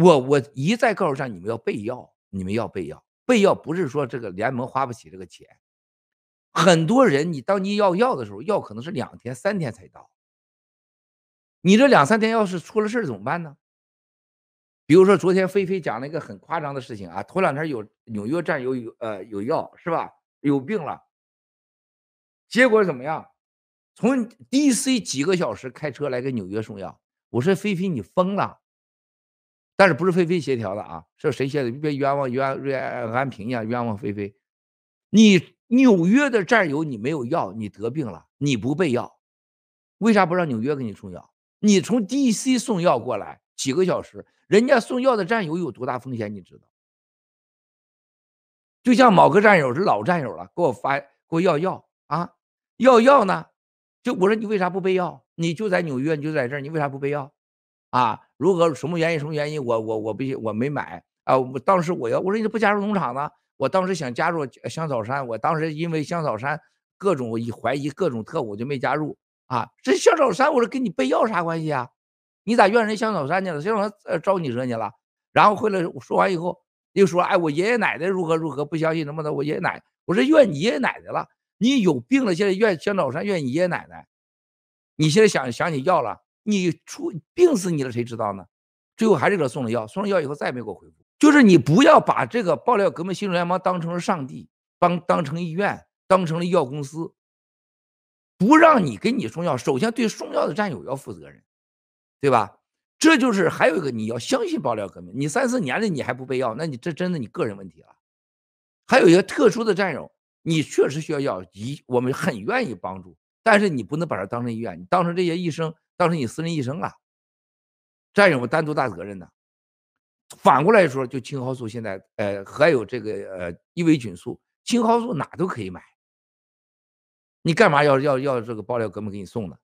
我我一再告诉上你们要备药，你们要备药，备药不是说这个联盟花不起这个钱，很多人你当你要药的时候，药可能是两天三天才到，你这两三天要是出了事怎么办呢？比如说昨天菲菲讲了一个很夸张的事情啊，头两天有纽约站有有呃有药是吧？有病了，结果怎么样？从 DC 几个小时开车来给纽约送药，我说菲菲你疯了。但是不是菲菲协调的啊？是谁协的？别冤枉冤冤安平呀！冤枉菲菲，你纽约的战友你没有药，你得病了，你不备药，为啥不让纽约给你送药？你从 DC 送药过来几个小时，人家送药的战友有多大风险？你知道？就像某个战友是老战友了，给我发给我要药啊，要药呢？就我说你为啥不备药？你就在纽约，你就在这儿，你为啥不备药？啊，如何什么原因，什么原因，我我我不行，我没买啊！我当时我要我说你不加入农场呢？我当时想加入香草山，我当时因为香草山各种怀疑各种特务就没加入啊！这香草山我说跟你备药啥关系啊？你咋怨人香草山去了？香草山招你惹你了？然后回来我说完以后又说哎，我爷爷奶奶如何如何不相信什么的，我爷爷奶我说怨你爷爷奶奶了，你有病了，现在怨香草山怨你爷爷奶奶，你现在想想你药了。你出病死你了，谁知道呢？最后还是给他送了药，送了药以后再也没给我回复。就是你不要把这个爆料革命新联盟当成了上帝，帮当成医院，当成了医药公司，不让你给你送药。首先对送药的战友要负责任，对吧？这就是还有一个你要相信爆料革命。你三四年的你还不备药，那你这真的你个人问题了。还有一个特殊的战友，你确实需要药，一我们很愿意帮助，但是你不能把他当成医院，你当成这些医生。当时你私人医生了，战友，我单独大责任的。反过来说，就青蒿素现在，呃，还有这个呃，伊维菌素，青蒿素哪都可以买。你干嘛要要要这个爆料哥们给你送呢？